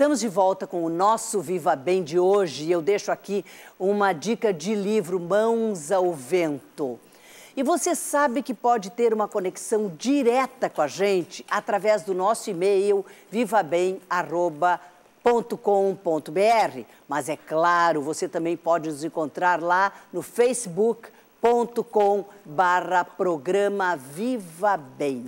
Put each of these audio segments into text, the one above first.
Estamos de volta com o nosso Viva Bem de hoje e eu deixo aqui uma dica de livro Mãos ao Vento. E você sabe que pode ter uma conexão direta com a gente através do nosso e-mail vivabem@com.br, mas é claro, você também pode nos encontrar lá no facebook.com barra programa Viva Bem.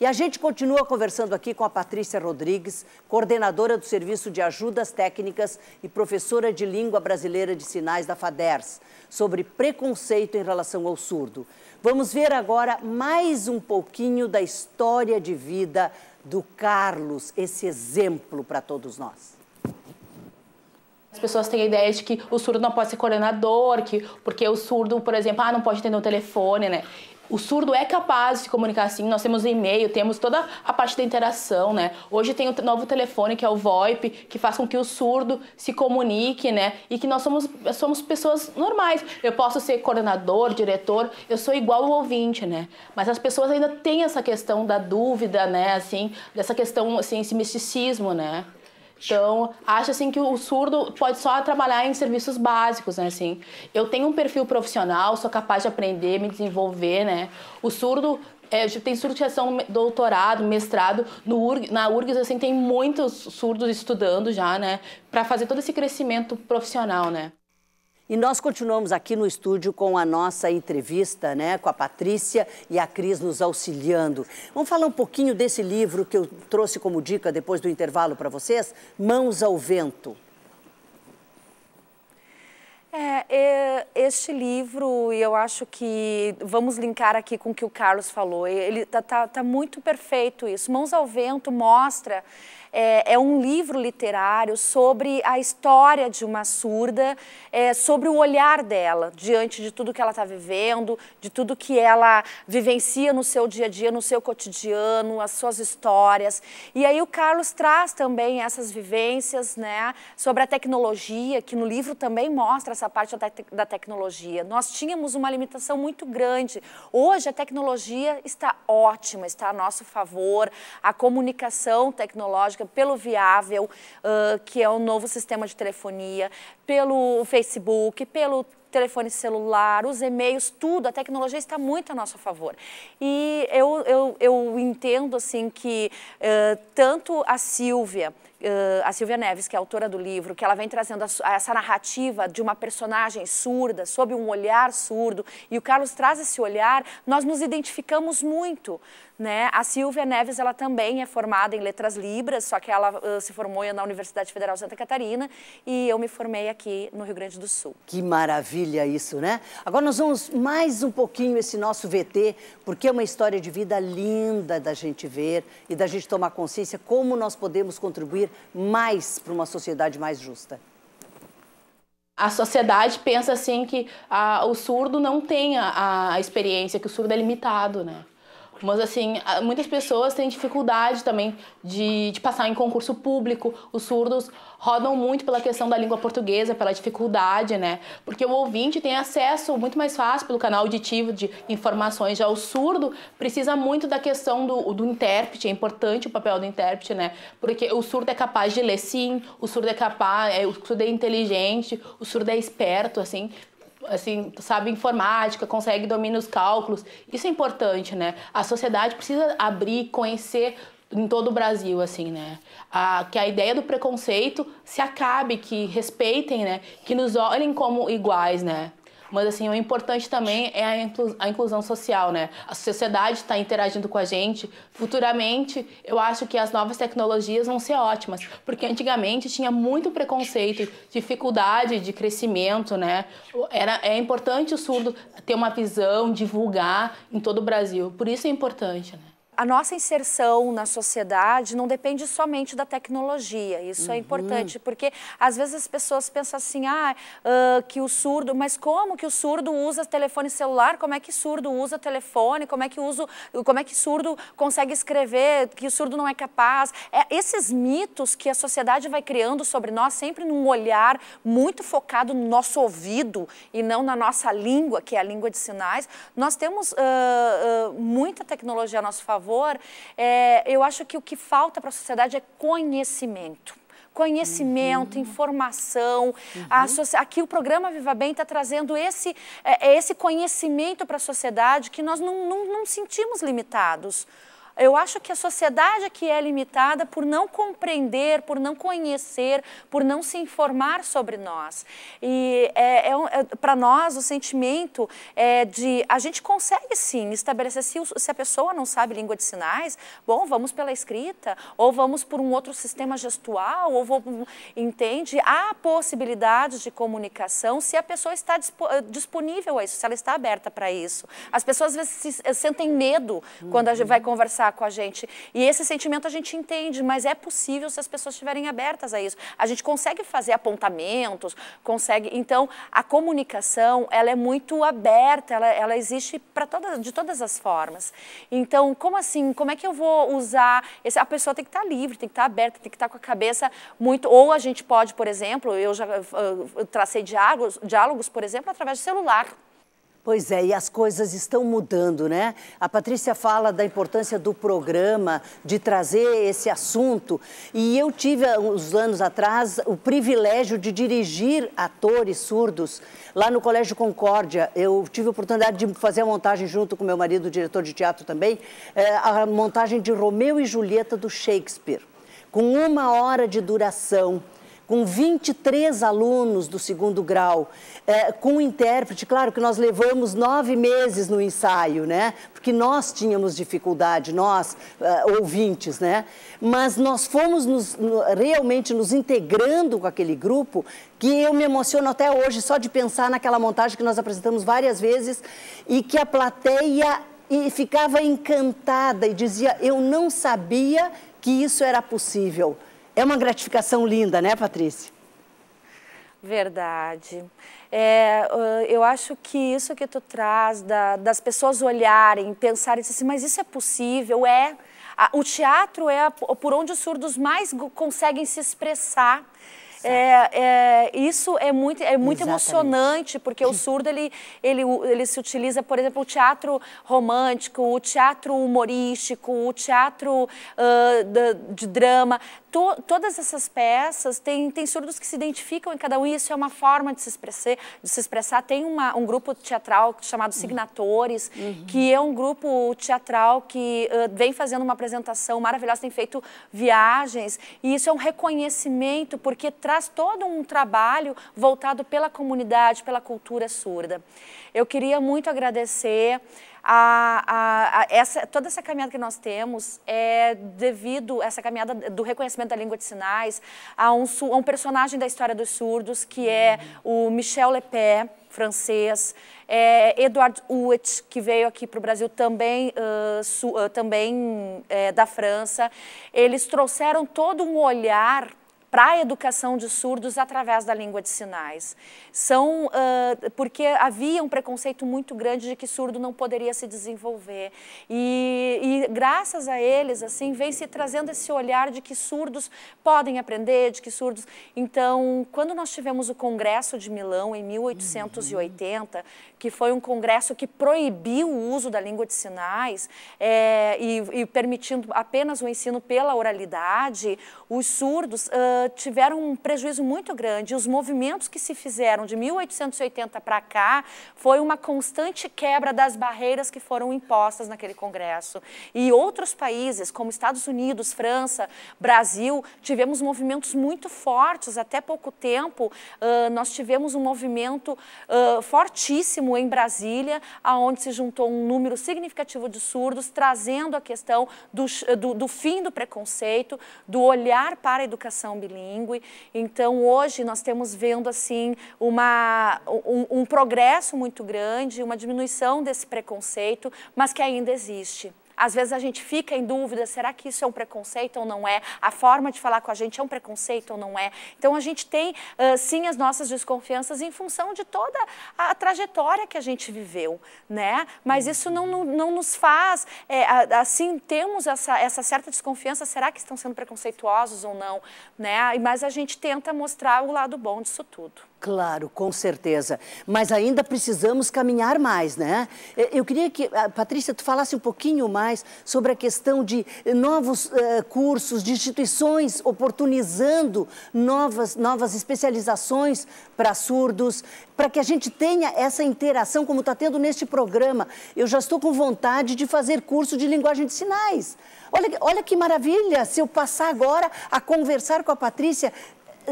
E a gente continua conversando aqui com a Patrícia Rodrigues, coordenadora do Serviço de Ajudas Técnicas e professora de Língua Brasileira de Sinais da FADERS, sobre preconceito em relação ao surdo. Vamos ver agora mais um pouquinho da história de vida do Carlos, esse exemplo para todos nós. As pessoas têm a ideia de que o surdo não pode ser coordenador, que, porque o surdo, por exemplo, ah, não pode atender o telefone, né? O surdo é capaz de se comunicar assim. Nós temos e-mail, temos toda a parte da interação, né? Hoje tem o novo telefone que é o VoIP, que faz com que o surdo se comunique, né? E que nós somos, somos pessoas normais. Eu posso ser coordenador, diretor, eu sou igual ao ouvinte, né? Mas as pessoas ainda têm essa questão da dúvida, né? Assim, dessa questão, assim, esse misticismo, né? Então, acho assim que o surdo pode só trabalhar em serviços básicos, né, assim. Eu tenho um perfil profissional, sou capaz de aprender, me desenvolver, né? O surdo é, tem surdos que já são doutorado, mestrado. No URG, na URGS, assim, tem muitos surdos estudando já, né? Para fazer todo esse crescimento profissional, né? E nós continuamos aqui no estúdio com a nossa entrevista, né, com a Patrícia e a Cris nos auxiliando. Vamos falar um pouquinho desse livro que eu trouxe como dica depois do intervalo para vocês, Mãos ao Vento. É, este livro, e eu acho que vamos linkar aqui com o que o Carlos falou, ele tá, tá, tá muito perfeito isso. Mãos ao Vento mostra é, é, um livro literário sobre a história de uma surda, é, sobre o olhar dela diante de tudo que ela está vivendo, de tudo que ela vivencia no seu dia a dia, no seu cotidiano, as suas histórias. E aí o Carlos traz também essas vivências, né, sobre a tecnologia, que no livro também mostra essa essa parte da, te da tecnologia. Nós tínhamos uma limitação muito grande. Hoje a tecnologia está ótima, está a nosso favor. A comunicação tecnológica pelo viável, uh, que é o novo sistema de telefonia, pelo Facebook, pelo telefone celular, os e-mails, tudo, a tecnologia está muito a nosso favor. E eu, eu, eu entendo, assim, que uh, tanto a Silvia, Uh, a Silvia Neves, que é autora do livro, que ela vem trazendo a, essa narrativa de uma personagem surda, sob um olhar surdo, e o Carlos traz esse olhar, nós nos identificamos muito. Né? A Silvia Neves ela também é formada em letras libras, só que ela uh, se formou na Universidade Federal Santa Catarina e eu me formei aqui no Rio Grande do Sul. Que maravilha isso, né? Agora nós vamos mais um pouquinho esse nosso VT, porque é uma história de vida linda da gente ver e da gente tomar consciência como nós podemos contribuir mais para uma sociedade mais justa. A sociedade pensa assim que a, ah, o surdo não tem a, a experiência, que o surdo é limitado, né? Mas, assim, muitas pessoas têm dificuldade também de, de passar em concurso público. Os surdos rodam muito pela questão da língua portuguesa, pela dificuldade, né? Porque o ouvinte tem acesso muito mais fácil pelo canal auditivo de informações. Já o surdo precisa muito da questão do, do intérprete. É importante o papel do intérprete, né? Porque o surdo é capaz de ler sim, o surdo é capaz, é, o surdo é inteligente, o surdo é esperto, assim assim, sabe informática, consegue dominar os cálculos. Isso é importante, né? A sociedade precisa abrir, conhecer em todo o Brasil, assim, né? A, que a ideia do preconceito se acabe, que respeitem, né? Que nos olhem como iguais, né? Mas assim, o importante também é a, inclusão, a inclusão social, né? A sociedade está interagindo com a gente. Futuramente, eu acho que as novas tecnologias vão ser ótimas, porque antigamente tinha muito preconceito, dificuldade de crescimento, né? Era é importante o surdo ter uma visão, divulgar em todo o Brasil. Por isso é importante, né? a nossa inserção na sociedade não depende somente da tecnologia. Isso é uhum. é importante, porque às vezes as pessoas pensam assim, ah, uh, que o surdo, mas como que o surdo usa telefone celular? Como é que surdo usa telefone? Como é que uso, como é que surdo consegue escrever? Que o surdo não é capaz? É, esses mitos que a sociedade vai criando sobre nós, sempre num olhar muito focado no nosso ouvido e não na nossa língua, que é a língua de sinais. Nós temos uh, uh, muita tecnologia a nosso favor favor, é, eu acho que o que falta para a sociedade é conhecimento conhecimento, uhum. informação. Uhum. A, aqui o programa Viva Bem está trazendo esse, é, é esse conhecimento para a sociedade que nós não, não, não sentimos limitados. Eu acho que a sociedade aqui é limitada por não compreender, por não conhecer, por não se informar sobre nós. E é, é, é para nós o sentimento é de a gente consegue sim estabelecer se, se a pessoa não sabe língua de sinais, bom, vamos pela escrita ou vamos por um outro sistema gestual ou vou, entende? Há possibilidades de comunicação se a pessoa está disp eh, disponível a isso, se ela está aberta para isso. As pessoas às vezes se, eh, sentem medo quando a gente uhum. vai conversar conversar com a gente. E esse sentimento a gente entende, mas é possível se as pessoas estiverem abertas a isso. A gente consegue fazer apontamentos, consegue. Então, a comunicação, ela é muito aberta, ela, ela existe para todas, de todas as formas. Então, como assim? Como é que eu vou usar? Esse... a pessoa tem que estar tá livre, tem que estar tá aberta, tem que estar tá com a cabeça muito. Ou a gente pode, por exemplo, eu já eu tracei diálogos, diálogos, por exemplo, através do celular. Pois é, e as coisas estão mudando, né? A Patrícia fala da importância do programa, de trazer esse assunto. E eu tive, uns anos atrás, o privilégio de dirigir atores surdos lá no Colégio Concórdia. Eu tive a oportunidade de fazer a montagem, junto com meu marido, diretor de teatro também, eh, a montagem de Romeu e Julieta do Shakespeare, com uma hora de duração com 23 alunos do segundo grau, é, com um intérprete. Claro que nós levamos nove meses no ensaio, né? Porque nós tínhamos dificuldade, nós, é, ouvintes, né? Mas nós fomos nos, no, realmente nos integrando com aquele grupo que eu me emociono até hoje só de pensar naquela montagem que nós apresentamos várias vezes e que a plateia e ficava encantada e dizia: Eu não sabia que isso era possível. É uma gratificação linda, né, Patrícia? Verdade. É, eh, eu acho que isso que tu traz, da, das pessoas olharem, pensarem assim, mas isso é possível, é. O teatro é por onde os surdos mais conseguem se expressar. É, é, isso é muito, é muito emocionante, porque o surdo, ele, ele, ele se utiliza, por exemplo, o teatro romântico, o teatro humorístico, o teatro uh, de, de drama to, todas essas peças, tem, tem surdos que se identificam em cada um, e isso é uma forma de se expressar. De se expressar. Tem uma, um grupo teatral chamado uhum. Signatores, uhum. que é um grupo teatral que uh, vem fazendo uma apresentação maravilhosa, tem feito viagens, e isso é um reconhecimento, porque traz todo um trabalho voltado pela comunidade, pela cultura surda. Eu queria muito agradecer a, a, a essa, toda essa caminhada que nós temos é devido a essa caminhada do reconhecimento da língua de sinais a um, a um personagem da história dos surdos, que é o Michel Lepé, francês, é, Edward Huet, que veio aqui para o Brasil também, uh, su, uh, também é, da França. Eles trouxeram todo um olhar para a educação de surdos através da língua de sinais. São uh, porque havia um preconceito muito grande de que surdo não poderia se desenvolver e, e, graças a eles assim vem se trazendo esse olhar de que surdos podem aprender, de que surdos. Então, quando nós tivemos o Congresso de Milão em 1880, uhum. que foi um congresso que proibiu o uso da língua de sinais é, e, e, permitindo apenas o ensino pela oralidade, os surdos uh, ah, tiveram um prejuízo muito grande. Os movimentos que se fizeram de 1880 para cá foi uma constante quebra das barreiras que foram impostas naquele Congresso. E outros países, como Estados Unidos, França, Brasil, tivemos movimentos muito fortes. Até pouco tempo, uh, nós tivemos um movimento uh, fortíssimo em Brasília, aonde se juntou um número significativo de surdos, trazendo a questão do, do, do fim do preconceito, do olhar para a educação bilingue bilíngue. Então, hoje nós temos vendo assim uma, um, um progresso muito grande, uma diminuição desse preconceito, mas que ainda existe. Às vezes a gente fica em dúvida, será que isso é um preconceito ou não é? A forma de falar com a gente é um preconceito ou não é? Então a gente tem uh, sim as nossas desconfianças em função de toda a trajetória que a gente viveu, né? Mas uhum. isso não, não, não nos faz, é, assim, temos essa, essa certa desconfiança, será que estão sendo preconceituosos ou não, né? Mas a gente tenta mostrar o lado bom disso tudo. Claro, com certeza. Mas ainda precisamos caminhar mais, né? É, eu queria que, ah, Patrícia, tu falasse um pouquinho mais sobre a questão de novos uh, cursos, de instituições oportunizando novas, novas especializações para surdos, para que a gente tenha essa interação como está tendo neste programa. Eu já estou com vontade de fazer curso de linguagem de sinais. Olha, olha que maravilha se eu passar agora a conversar com a Patrícia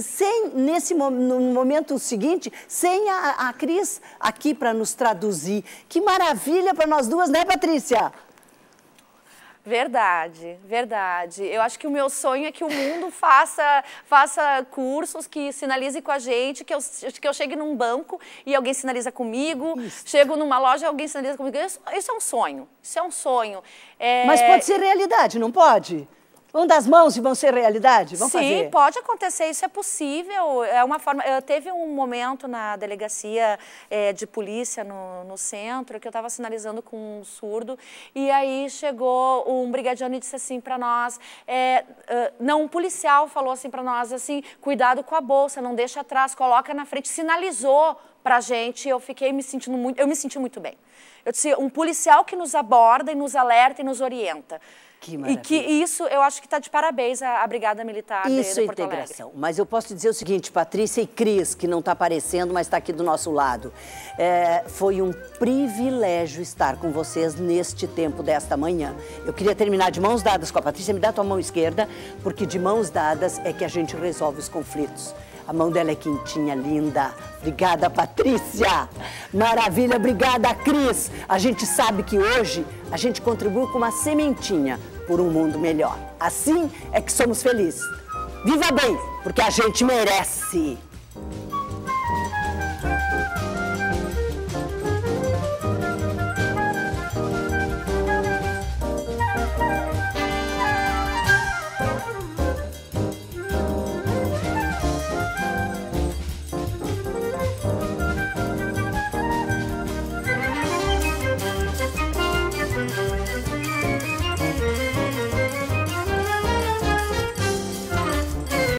sem, nesse no momento seguinte, sem a, a Cris aqui para nos traduzir. Que maravilha para nós duas, né, Patrícia? Verdade, verdade. Eu acho que o meu sonho é que o mundo faça, faça cursos que sinalize com a gente, que eu, que eu chegue num banco e alguém sinaliza comigo, isso. chego numa loja e alguém sinaliza comigo. Isso, isso, é um sonho, isso é um sonho. É... Mas pode ser realidade, não pode? Vão das mãos e vão ser realidade? Sim, fazer. pode acontecer, isso é possível. É uma forma. Eu teve um momento na delegacia é, de polícia no, no centro que eu estava sinalizando com um surdo e aí chegou um brigadiano e disse assim para nós, é, ah, não, um policial falou assim para nós assim, cuidado com a bolsa, não deixa atrás, coloca na frente, sinalizou para a gente, eu fiquei me sentindo muito, eu me senti muito bem. Eu disse, um policial que nos aborda e nos alerta e nos orienta. Que maravilha. E que isso, eu acho que está de parabéns à, à Brigada Militar Isso é integração. Alegre. Mas eu posso dizer o seguinte, Patrícia e Cris, que não está aparecendo, mas está aqui do nosso lado. É, foi um privilégio estar com vocês neste tempo desta manhã. Eu queria terminar de mãos dadas com a Patrícia. Me dá tua mão esquerda, porque de mãos dadas é que a gente resolve os conflitos. A mão dela é quentinha, linda. Obrigada, Patrícia. Patrícia. Maravilha, obrigada, Cris. A gente sabe que hoje a gente contribui com uma sementinha por um mundo melhor. Assim é que somos felizes. Viva bem, porque a gente merece.